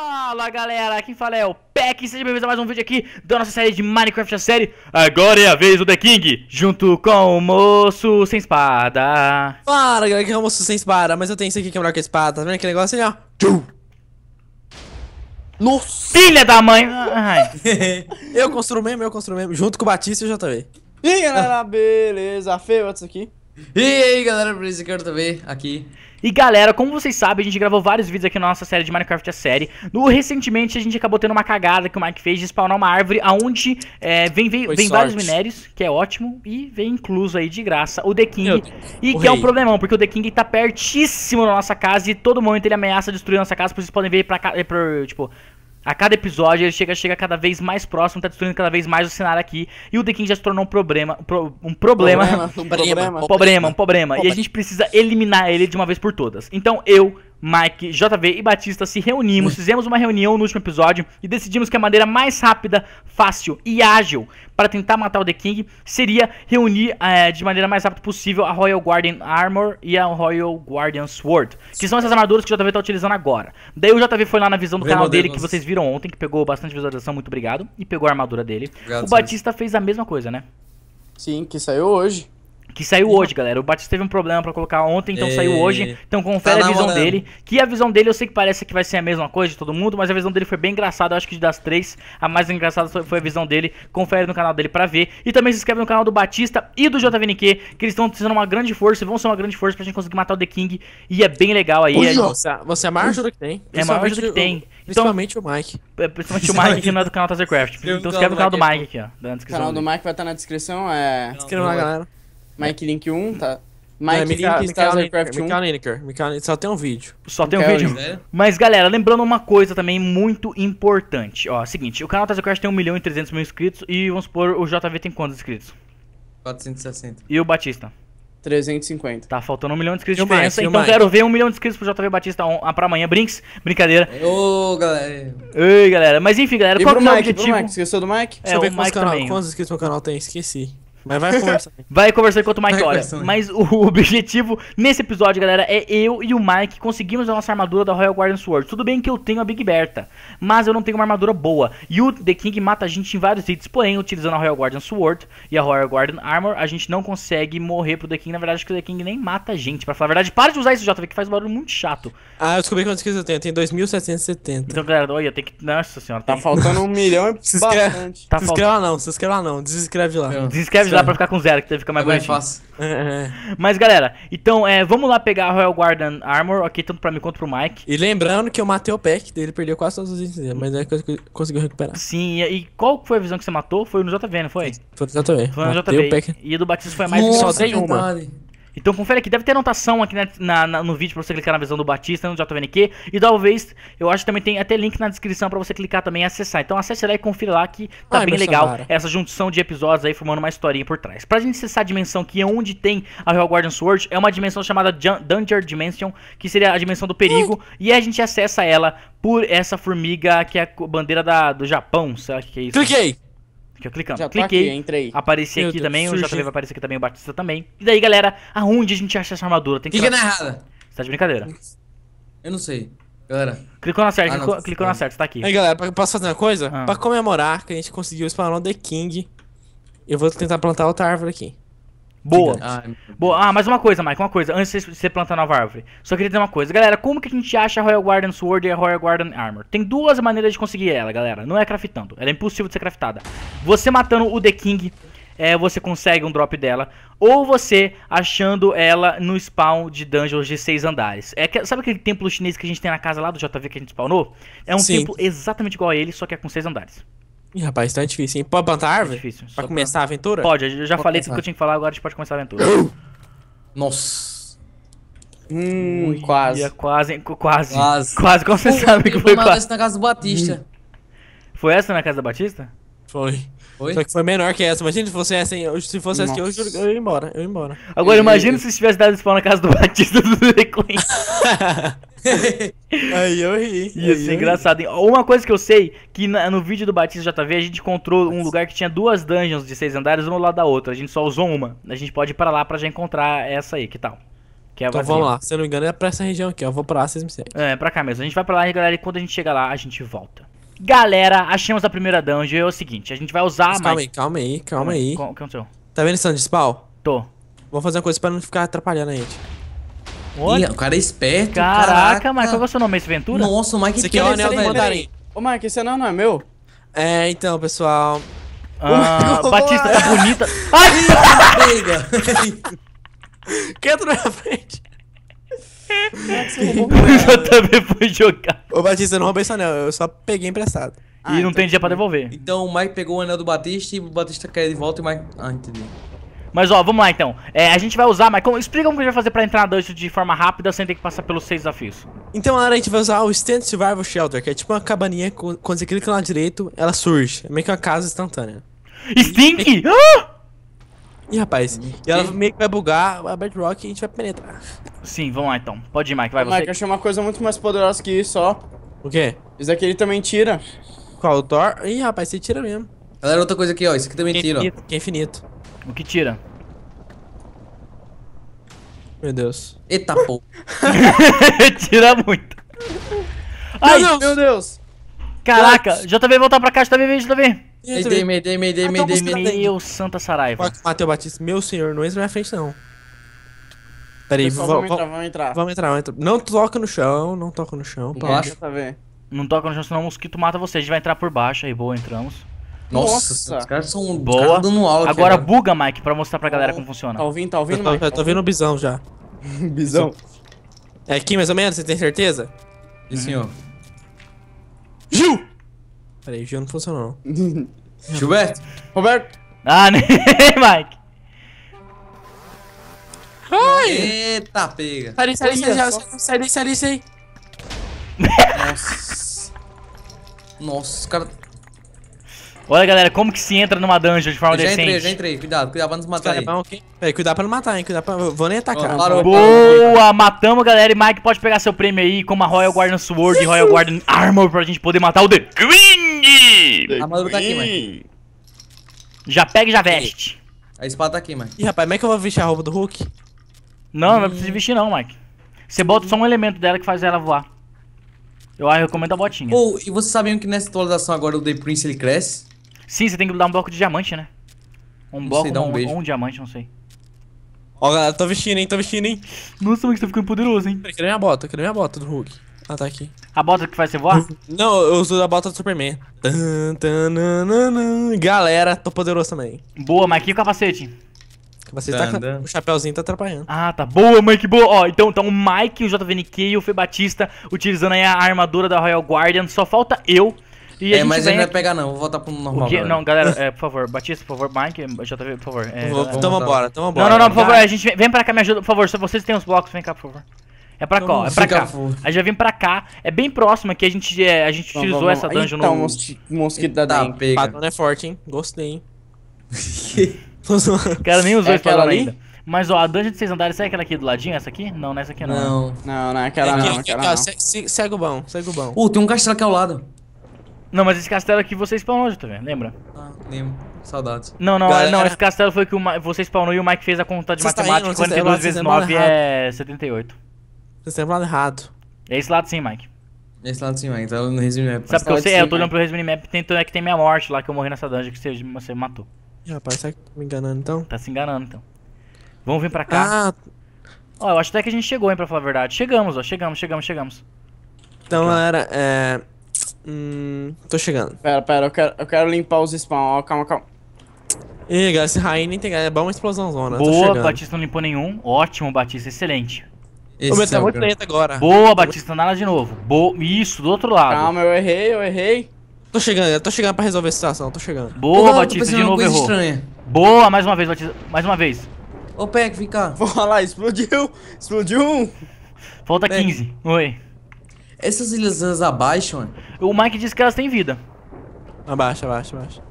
Fala galera, quem fala é o Peck, sejam bem-vindos a mais um vídeo aqui da nossa série de Minecraft, a série Agora é a vez do The King, junto com o Moço Sem Espada Fala galera, que é o Moço Sem Espada, mas eu tenho isso aqui que é melhor que a espada, tá vendo aquele negócio ali assim, ó? Nossa! Filha da mãe! eu construo mesmo, eu construo mesmo, junto com o Batista e o JV E aí galera, ah. beleza, feio isso aqui E aí galera, beleza, quero também, aqui e galera, como vocês sabem, a gente gravou vários vídeos aqui na nossa série de Minecraft a série. No, recentemente a gente acabou tendo uma cagada que o Mike fez de spawnar uma árvore aonde é, vem, vem, vem vários minérios, que é ótimo, e vem incluso aí de graça o The King. e é o que rei. é um problemão, porque o The King tá pertíssimo na nossa casa e todo momento ele ameaça destruir a nossa casa, vocês podem ver pra cá, é, tipo, a cada episódio ele chega, chega cada vez mais próximo, tá destruindo cada vez mais o cenário aqui. E o The King já se tornou um problema. Um problema. Problema, um problema. problema, um problema. E a gente precisa eliminar ele de uma vez por todas. Então eu Mike, JV e Batista se reunimos, fizemos uma reunião no último episódio e decidimos que a maneira mais rápida, fácil e ágil para tentar matar o The King seria reunir é, de maneira mais rápida possível a Royal Guardian Armor e a Royal Guardian Sword, que são essas armaduras que o JV está utilizando agora. Daí o JV foi lá na visão do Vem canal dele, que vocês viram ontem, que pegou bastante visualização, muito obrigado, e pegou a armadura dele. Obrigado, o Batista fez a mesma coisa, né? Sim, que saiu hoje. Que saiu hoje, galera. O Batista teve um problema para colocar ontem, então e... saiu hoje. Então confere tá a visão dele. Que a visão dele, eu sei que parece que vai ser a mesma coisa de todo mundo, mas a visão dele foi bem engraçada. Eu acho que das três, a mais engraçada foi a visão dele. Confere no canal dele para ver. E também se inscreve no canal do Batista e do JVNQ, que eles estão sendo uma grande força e vão ser uma grande força pra gente conseguir matar o The King. E é bem legal aí. É Ui, é, Você é a maior ajuda que tem. É a maior ajuda que tem. Então, principalmente o Mike. É, principalmente o Mike que não é do canal Tazercraft. Então inscreve no canal do Mike aqui, ó. O canal do Mike vai estar na descrição. É. inscreva, lá, galera. Mike Link 1, tá? É Mike é, Michael, Link Stars Warcraft 1. Michael Lineker, só tem um vídeo. Só tem um vídeo. Mas galera, lembrando uma coisa também muito importante. Ó, é seguinte, o canal Tazio Crash tem 1 milhão e 300 mil inscritos e vamos supor, o JV tem quantos inscritos? 460. E o Batista? 350. Tá faltando um milhão de inscritos de mais, Então mais. quero ver um milhão de inscritos pro JV Batista on, pra amanhã. Brinks, brincadeira. Ô, galera. Ei, galera. Mas enfim, galera, e qual que é o Mike, objetivo? Mike, esqueceu do Mike? É, Deixa eu é, ver o Mike canal, também. quantos inscritos canal tem, esqueci. Mas vai conversar. vai conversar enquanto o Mike olha. Mas o objetivo nesse episódio, galera, é eu e o Mike conseguimos a nossa armadura da Royal Guardian Sword. Tudo bem que eu tenho a Big Bertha, mas eu não tenho uma armadura boa. E o The King mata a gente em vários itens. porém, utilizando a Royal Guardian Sword e a Royal Guardian Armor, a gente não consegue morrer pro The King. Na verdade, acho que o The King nem mata a gente. Pra falar a verdade, para de usar isso, JV, que faz um barulho muito chato. Ah, eu descobri quantos que eu tenho. Tem 2.770. Então, galera, olha, tem que. Nossa senhora, tá tem... tá faltando um milhão e se inscreve. Tá se inscreve falt... lá não, se inscreve lá não. Desescreve lá. Desescreve atualizar pra ficar com zero, que deve ficar mais Agora bonitinho. Mas galera, então é, vamos lá pegar a Royal Guardian Armor, ok, tanto pra mim quanto pro Mike. E lembrando que eu matei o pack dele, perdeu quase todos os itens mas aí é conseguiu recuperar. Sim, e, qual foi a visão que você matou? Foi no JV, não foi? Foi no JV. Foi no JV. O pack. E do Batista foi mais Nossa, Só tem uma. Verdade. Então confere aqui, deve ter anotação aqui na, na, no vídeo pra você clicar na visão do Batista, no JVNQ. E talvez, eu acho que também tem até link na descrição pra você clicar também e acessar. Então acesse lá e confira lá que tá Ai, bem legal Samara. essa junção de episódios aí, formando uma historinha por trás. Pra gente acessar a dimensão que é onde tem a Real Guardian Sword, é uma dimensão chamada Dungeon Danger Dimension, que seria a dimensão do perigo. Hum. E a gente acessa ela por essa formiga que é a bandeira da, do Japão, sei lá o que, que é isso. Cliquei! eu clicando. Já Cliquei. Tá aqui, entrei. Apareci Meu aqui Deus, também, surgiu. o JV vai aparecer aqui também, o Batista também. E daí, galera, aonde a gente acha essa armadura? Tem que Clica na errada. Você tá de brincadeira. Eu não sei. Galera. Clicou na certa, ah, clicou, tá clicou na certa, tá aqui. Aí, galera, posso fazer uma coisa? Ah. Pra comemorar que a gente conseguiu spawnar o The King, eu vou tentar plantar outra árvore aqui. Boa. Ai, Boa. Ah, mais uma coisa, Mike, uma coisa. Antes de você plantar nova árvore. Só queria dizer uma coisa. Galera, como que a gente acha a Royal Guardian Sword e a Royal Guardian Armor? Tem duas maneiras de conseguir ela, galera. Não é craftando. Ela é impossível de ser craftada. Você matando o The King, é, você consegue um drop dela. Ou você achando ela no spawn de dungeons de seis andares. É, sabe aquele templo chinês que a gente tem na casa lá do JV que a gente spawnou? É um Sim. templo exatamente igual a ele, só que é com seis andares. Ih, rapaz, tá difícil, hein? Pode plantar árvore? É difícil. Pra começar pra... a aventura? Pode, eu já pode falei começar. tudo que eu tinha que falar, agora a gente pode começar a aventura. Nossa. Hum, Ui, quase. É quase. Quase, quase. Quase, como você sabe que foi quase. na casa do Batista. Hum. Foi essa na casa da Batista? Foi. Foi? Só que foi menor que essa. Imagina se fosse essa, hein? Se fosse essa aqui, eu, eu ia embora, eu ia embora. Agora, imagina se tivesse dado spawn na casa do Batista do The aí eu ri. Isso, engraçado. Ri. Uma coisa que eu sei, que no vídeo do Batista JV, a gente encontrou um lugar que tinha duas dungeons de seis andares, uma do lado da outra. A gente só usou uma. A gente pode ir pra lá pra já encontrar essa aí, que tal? Que é então vamos lá, se eu não me engano é pra essa região aqui, Eu vou pra lá, vocês me seguem. É, pra cá mesmo. A gente vai pra lá, galera, e quando a gente chegar lá, a gente volta. Galera, achamos a primeira dungeon. É o seguinte, a gente vai usar Mas, mais... Calma aí, calma aí, calma aí. Qual, qual, qual, tá vendo esse spawn? Tô. Vou fazer uma coisa pra não ficar atrapalhando a gente. Olha. Ih, o cara é esperto. Caraca, caraca. Mike, qual é o seu nome? Ace Ventura? Nossa, o Mike Esse aqui é o anel do Mandarim. Ô, Mike, esse anel não é meu? É, então, pessoal. Ah, Batista tá bonita. Ai! Pega! que entrou na frente. Eu também fui jogar. Ô Batista, eu não roubei esse anel, eu só peguei emprestado. Ah, e não então... tem dia pra devolver. Então o Mike pegou o anel do Batista e o Batista quer de volta e o Mike. Ah, entendi. Mas ó, vamos lá então. É, a gente vai usar, mas como, explica como que a gente vai fazer pra entrar na dungeon de forma rápida sem ter que passar pelos seis desafios. Então, galera, a gente vai usar o Stand Survival Shelter, que é tipo uma cabaninha, quando você clica lá direito, ela surge. É meio que uma casa instantânea. Sting! Ah! Ih, rapaz, e ela meio que vai bugar a Bedrock e a gente vai penetrar. Sim, vamos lá então. Pode ir, Mike, vai você. Mike, eu achei uma coisa muito mais poderosa que isso, ó. O quê? Isso daqui ele também tira. Qual? O Thor? Ih, rapaz, você tira mesmo. Galera, outra coisa aqui, ó. Isso aqui também que tira, infinito. ó. Que é infinito. O que tira? Meu Deus. Eita pô. tira muito. Ai, meu Deus. Meu Deus. Caraca, What? JV, voltar pra cá, JV, JV. Mayday, mayday, mayday, mayday, mayday. Meu santa saraiva. Mateu Batista, meu senhor, não entra na minha frente não. Peraí, vamos entrar, vamos entrar. Vamos entrar, vamos entrar. Não toca no chão, não toca no chão. Relaxa, tá vendo? Não toca no chão, senão o mosquito mata você. A gente vai entrar por baixo, aí boa, entramos. Nossa, Nossa. os caras são boa. Cara dando aula Agora aqui, né? buga, Mike, pra mostrar pra tá galera como funciona. Tá ouvindo, tá ouvindo, tô, Mike? Eu tô tá vendo o bisão já. bisão. É aqui mais ou menos, você tem certeza? Sim, uhum. senhor. Gil! Peraí, Gil não funcionou. Gilberto! Roberto! Ah, nem, Mike! Ai! Eita, pega! Sai daí, sai daí, sai daí, sai daí, sai daí! Nossa! Nossa, os caras... Olha, galera, como que se entra numa dungeon de forma decente? Já entrei, já entrei. Cuidado, cuidado pra não matar aí. Bom, okay. é, cuidado pra não matar, hein. Cuidado pra... Vou nem atacar. Oh, Boa! Matamos, galera. E Mike pode pegar seu prêmio aí com uma Royal Guardian Sword e Royal Guardian Armor pra gente poder matar o The Green! The a tá aqui, Mike. Já pega e já veste. A espada tá aqui, Mike. Ih, rapaz, como é que eu vou vestir a roupa do Hulk? Não, hum. não precisa vestir não, Mike. Você bota só um elemento dela que faz ela voar. Eu, ah, eu recomendo a botinha. oh, e vocês sabiam que nessa atualização agora o The Prince ele cresce? Sim, você tem que dar um bloco de diamante, né? Um não bloco sei, um, um, beijo. um diamante, não sei. Ó, galera, tô vestindo, hein? Tô vestindo, hein? Nossa, você tá ficando poderoso, hein? Cadê minha bota? Cadê minha bota do Hulk? Ah, tá aqui. A bota que faz você voar? Não, eu uso a bota do Superman. Galera, tô poderoso também. Boa, mas aqui o capacete. Você tá, o chapéuzinho tá atrapalhando. Ah, tá. Boa, Mike, boa. Ó, então tá o Mike, o JVNK e o Fê Batista utilizando aí a armadura da Royal Guardian. Só falta eu e é, mas ele não vai pegar não, vou voltar pro normal. Que... Não, galera, é, por favor, Batista, por favor, Mike, JV, por favor. É, vou, tamo bora, toma bora. Não, não, não, por favor, a gente vem, vem pra cá, me ajuda, por favor, se vocês têm os blocos, vem cá, por favor. É pra então cá, é pra cá. A gente já vem pra cá, é bem próximo aqui, a gente, é, a gente então utilizou vamos, essa dungeon então, no... Então, mosquito da tá, pega. Patona é forte, hein, gostei, hein. Cara, nem usou é espadona ali? ainda. Mas ó, a dungeon de seis andares, é aquela aqui do ladinho? Essa aqui? Não, nessa é aqui não. Não, né? não, não é aquela é, não, não. É segue o bom, segue o bom. Uh, tem um castelo aqui ao lado. Não, mas esse castelo aqui você spawnou, tá vendo? Lembra? Ah, lembro. Saudades. Não, não, Galera... não, esse castelo foi que o Ma... você spawnou e o Mike fez a conta de tá matemática. Tá 42 vezes 9 é errado. 78. Vocês estão lado errado. É esse lado sim, Mike. É esse lado sim, Mike. Tá no resume map. É, Sabe que eu sei? É, eu tô olhando né? pro resume map tentando é que tem minha morte lá que eu morri nessa dungeon que você, você matou. Ih, rapaz, será que tá me enganando então? Tá se enganando então. Vamos vir pra cá. Ah. Ó, eu acho até que a gente chegou, hein, pra falar a verdade. Chegamos, ó, chegamos, chegamos, chegamos. Então, galera, era. É... Hum. Tô chegando. Pera, pera, eu quero, eu quero limpar os spawn. Ó, calma, calma. Ih, esse Rainha integral é bom uma explosão zona. Boa, Batista não limpou nenhum. Ótimo, Batista, excelente. Esse tá é o meu tá muito lento agora. Boa, Batista, nada de novo. Boa, isso, do outro lado. Calma, eu errei, eu errei. Tô chegando, eu tô chegando pra resolver a situação, tô chegando. Boa, Batista, de novo errou. Estranha. Boa, mais uma vez, Batista, mais uma vez. Ô, Peck, vem cá. Vou lá, explodiu, explodiu um. Falta 15, oi. Essas ilhas abaixam? O Mike disse que elas têm vida. Abaixa, abaixa, abaixa.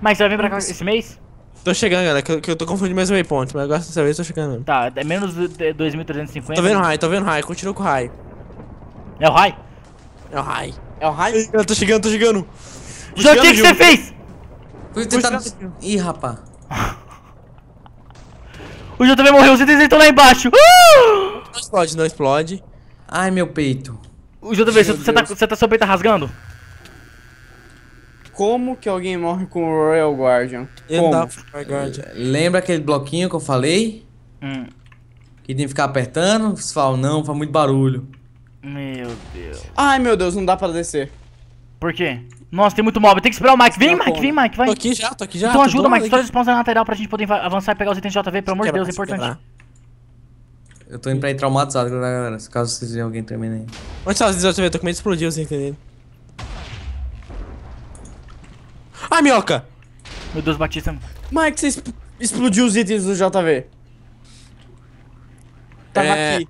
Mike, você vai vir pra cá esse mês? Tô chegando, galera, que eu, que eu tô confundindo mais um waypoint, mas agora dessa vez eu tô chegando Tá, é menos 2.350. Tô vendo high, tô vendo high, continua com high. É o high? É o high. É o high? Eu tô chegando, tô chegando. Já o que você fez? Fui tentar... Ih, rapá. o JV morreu, itens estão lá embaixo. Uh! Não explode, não explode. Ai, meu peito. O JV, você tá, você tá seu peito tá rasgando? Como que alguém morre com o Royal Guardian? Como? Lembra aquele bloquinho que eu falei? Hum. Que tem que ficar apertando? Você fala, não, faz muito barulho. Meu Deus. Ai, meu Deus, não dá pra descer. Por quê? Nossa, tem muito mob. Tem que esperar o Mike. Vem, Mike, vem, Mike, vai. Tô aqui já, tô aqui já. Então ajuda, Mike. Só responsa na lateral pra gente poder avançar e pegar os itens JV, pelo amor de Deus, é importante. Eu tô indo pra ir traumatizado a galera. Se caso vocês vejam alguém tremendo aí. Onde tá as 18 Eu tô com medo de é explodir, assim, entendeu? Ai, minhoca! Meu Deus, Batista. Mike, você explodiu os itens do JV. Tava é... aqui.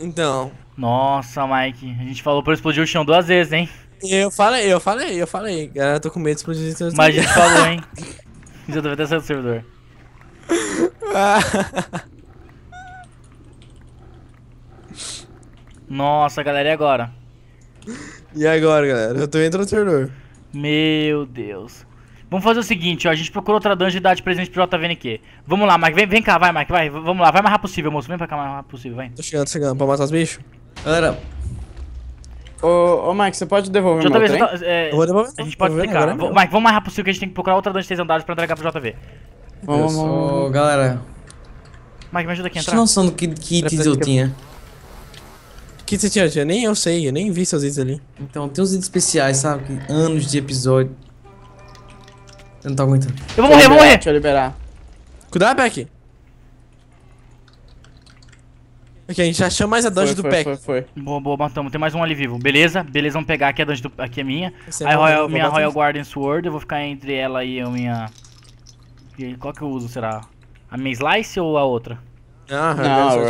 Então. Nossa, Mike. A gente falou pra eu explodir o chão duas vezes, hein? Eu falei, eu falei, eu falei. Galera, eu tô com medo de explodir os itens do JV. Mas a gente falou, hein? JV tá saindo do servidor. Nossa, galera, e agora? E agora, galera? Eu tô entrando no servidor. Meu Deus. Vamos fazer o seguinte, ó. A gente procura outra dungeon e dá de presente pro JVNQ. Vamos lá, Mike. Vem, vem cá, vai, Mike. Vai, vamos lá. Vai mais rápido possível, moço. Vem pra cá mais rápido possível, vai. Tô chegando, tô chegando. Pra matar os bichos. Galera. Ô, ô, Mike, você pode devolver JV, meu tá, é, Eu vou devolver. A gente tá pode explicar. Mike, vamos mais rápido possível que a gente tem que procurar outra dungeon de 6 andares pra entregar pro JV. Vamos, vamos, galera. Mike, me ajuda aqui a entrar. Não noção do que, que eu tinha que você tinha? Nem eu sei, eu nem vi seus itens ali. Então, tem uns itens especiais, sabe? anos de episódio. Eu não tô aguentando. Eu vou morrer, eu vou morrer! Deixa eu liberar. Cuidado, Beck! Ok, a gente achou mais a dungeon foi, do foi, Foi, foi, foi. Boa, boa, matamos. Tem mais um ali vivo. Beleza? Beleza, vamos pegar aqui a dungeon do... Aqui é minha. a é Aí, é Royal, né? minha Royal Guardian Sword, eu vou ficar entre ela e a minha... E qual que eu uso, será? A minha Slice ou a outra? Ah, não, Royal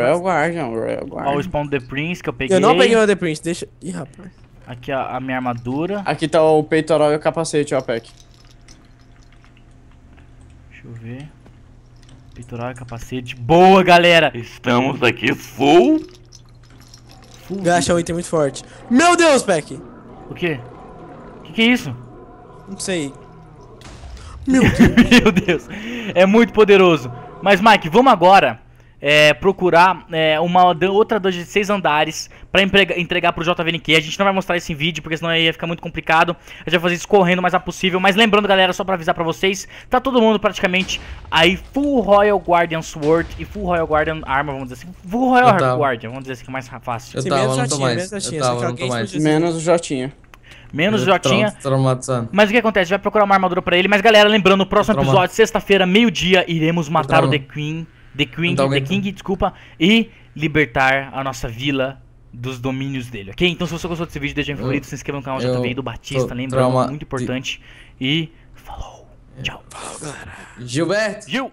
Royal Guardian. Ó, o Spawn The Prince que eu peguei. Eu não peguei o The Prince, deixa... Ih, rapaz. Aqui a, a minha armadura. Aqui tá o peitoral e o capacete, ó, Peck. Deixa eu ver. Peitoral e capacete. Boa, galera! Estamos aqui full... full Gacha é um item muito forte. Meu Deus, Peck! O quê? O que, que é isso? Não sei. Meu Deus. Meu Deus. É muito poderoso. Mas, Mike, vamos agora é, procurar é, uma outra dungeon de seis andares para entregar pro JVNQ. A gente não vai mostrar esse vídeo, porque senão ia ficar muito complicado. A gente vai fazer isso correndo o mais rápido possível. Mas lembrando, galera, só para avisar para vocês, tá todo mundo praticamente aí full Royal Guardian Sword e full Royal Guardian Armor, vamos dizer assim. Full Royal Guardian, vamos dizer assim, que é mais fácil. Eu tava, menos o mais. Menos o Jotinha. Menos Jotinha. Mas o que acontece? Vai procurar uma armadura pra ele. Mas galera, lembrando, o próximo episódio, sexta-feira, meio-dia, iremos matar o The Queen. The King, então The King, desculpa, e libertar a nossa vila dos domínios dele, ok? Então se você gostou desse vídeo, deixa um favorito, se inscreva no canal já também tá do Batista, lembra, muito importante. E falou, é. tchau. Falou, galera. Gilberto. Gil.